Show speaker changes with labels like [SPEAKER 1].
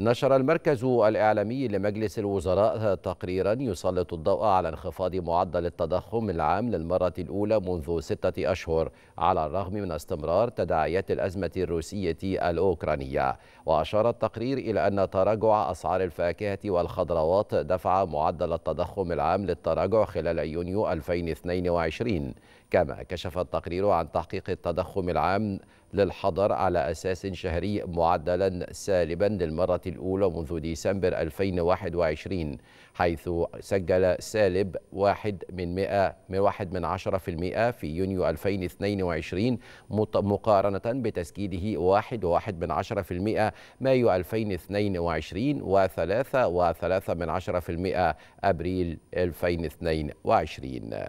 [SPEAKER 1] نشر المركز الإعلامي لمجلس الوزراء تقريرا يسلط الضوء على انخفاض معدل التضخم العام للمرة الأولى منذ ستة أشهر على الرغم من استمرار تداعيات الأزمة الروسية الأوكرانية وأشار التقرير إلى أن تراجع أسعار الفاكهة والخضروات دفع معدل التضخم العام للتراجع خلال يونيو 2022 كما كشف التقرير عن تحقيق التضخم العام للحضر على أساس شهري معدلا سالبا للمرة الأولى منذ ديسمبر 2021 حيث سجل سالب واحد من مئة من واحد من عشرة في المئة في يونيو 2022 مقارنة بتسجيله واحد واحد من عشرة في المئة مايو 2022 وثلاثة وثلاثة من عشرة في المئة أبريل 2022